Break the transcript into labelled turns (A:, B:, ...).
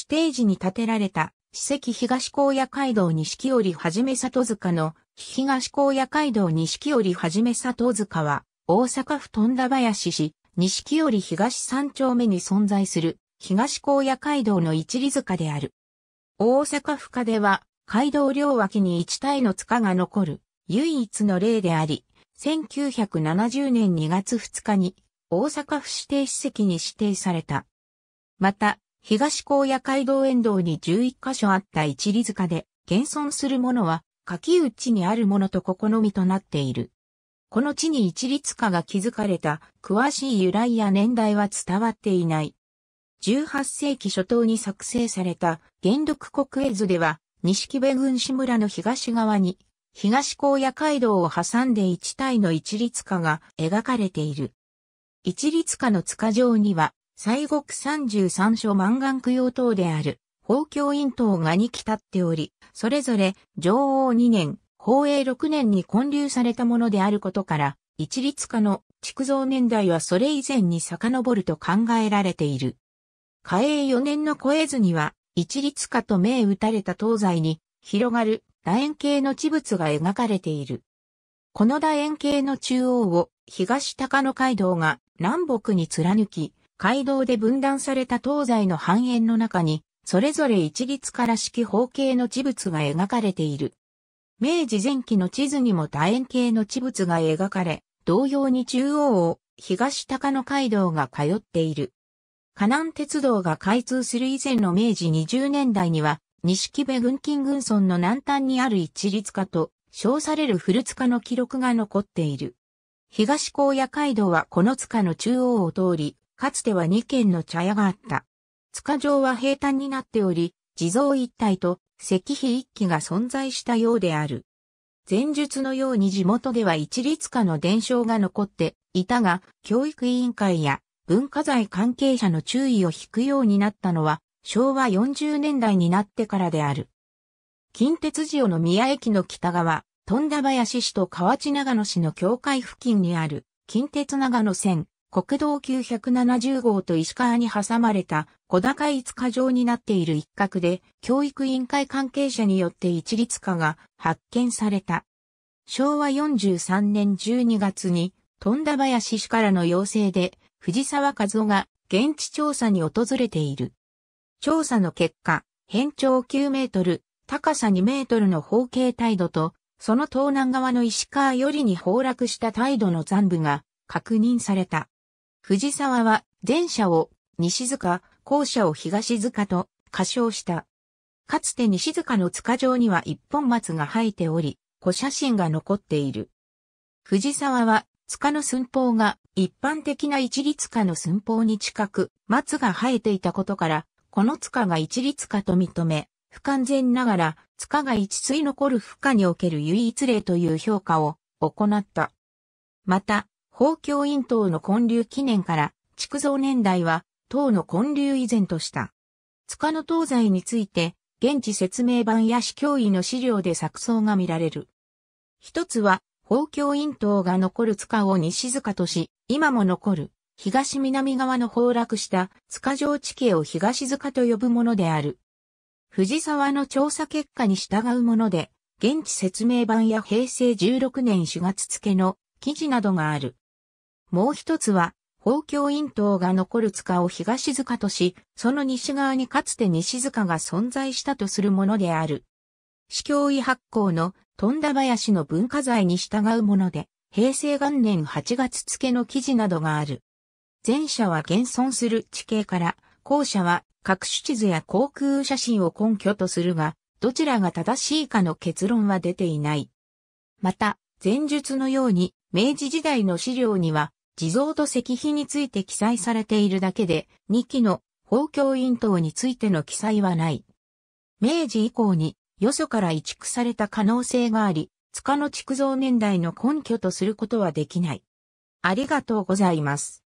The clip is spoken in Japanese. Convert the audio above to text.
A: 指定時に建てられた、史跡東高野街道錦織はじめ里塚の、東高野街道錦織はじめ里塚は、大阪府富田林市、錦織東三丁目に存在する、東高野街道の一里塚である。大阪府下では、街道両脇に一体の塚が残る、唯一の例であり、1970年2月2日に、大阪府指定史跡に指定された。また、東高野街道沿道に11カ所あった一里塚で、現存するものは、柿内にあるものとここのみとなっている。この地に一里塚が築かれた詳しい由来や年代は伝わっていない。18世紀初頭に作成された元禄国絵図では、錦部郡志村の東側に、東高野街道を挟んで一体の一律家が描かれている。一里塚の塚上には、西国三十三所満願供養塔である、宝教院塔が2来立っており、それぞれ、上王2年、宝永6年に建立されたものであることから、一律化の築造年代はそれ以前に遡ると考えられている。嘉永4年の小えずには、一律化と銘打たれた東西に、広がる楕円形の地物が描かれている。この楕円形の中央を、東高野街道が南北に貫き、街道で分断された東西の半円の中に、それぞれ一律から式方形の地物が描かれている。明治前期の地図にも楕円形の地物が描かれ、同様に中央を東高野街道が通っている。河南鉄道が開通する以前の明治20年代には、西部軍金軍村の南端にある一律化と称される古塚の記録が残っている。東高野街道はこの塚の中央を通り、かつては2軒の茶屋があった。塚城は平坦になっており、地蔵一体と石碑一揆が存在したようである。前述のように地元では一律家の伝承が残っていたが、教育委員会や文化財関係者の注意を引くようになったのは、昭和40年代になってからである。近鉄塩の宮駅の北側、富田林市と河内長野市の境界付近にある近鉄長野線国道970号と石川に挟まれた小高い塚状になっている一角で、教育委員会関係者によって一律化が発見された。昭和43年12月に、富田林市からの要請で、藤沢和夫が現地調査に訪れている。調査の結果、変長9メートル、高さ2メートルの方形態度と、その東南側の石川よりに崩落した態度の残部が確認された。藤沢は前者を西塚、後者を東塚と歌唱した。かつて西塚の塚上には一本松が生えており、古写真が残っている。藤沢は塚の寸法が一般的な一律塚の寸法に近く、松が生えていたことから、この塚が一律塚と認め、不完全ながら、塚が一対残る負荷における唯一例という評価を行った。また、法教院党の建立記念から、築造年代は、党の建立以前とした。塚の東西について、現地説明版や市教委の資料で作綜が見られる。一つは、法教院党が残る塚を西塚とし、今も残る、東南側の崩落した塚城地形を東塚と呼ぶものである。藤沢の調査結果に従うもので、現地説明版や平成16年4月付の記事などがある。もう一つは、宝鏡院塔が残る塚を東塚とし、その西側にかつて西塚が存在したとするものである。司教医発行の富田林の文化財に従うもので、平成元年8月付の記事などがある。前者は現存する地形から、後者は各種地図や航空写真を根拠とするが、どちらが正しいかの結論は出ていない。また、前述のように、明治時代の資料には、地蔵と石碑について記載されているだけで、2期の宝教院等についての記載はない。明治以降に、よそから移築された可能性があり、塚の築造年代の根拠とすることはできない。ありがとうございます。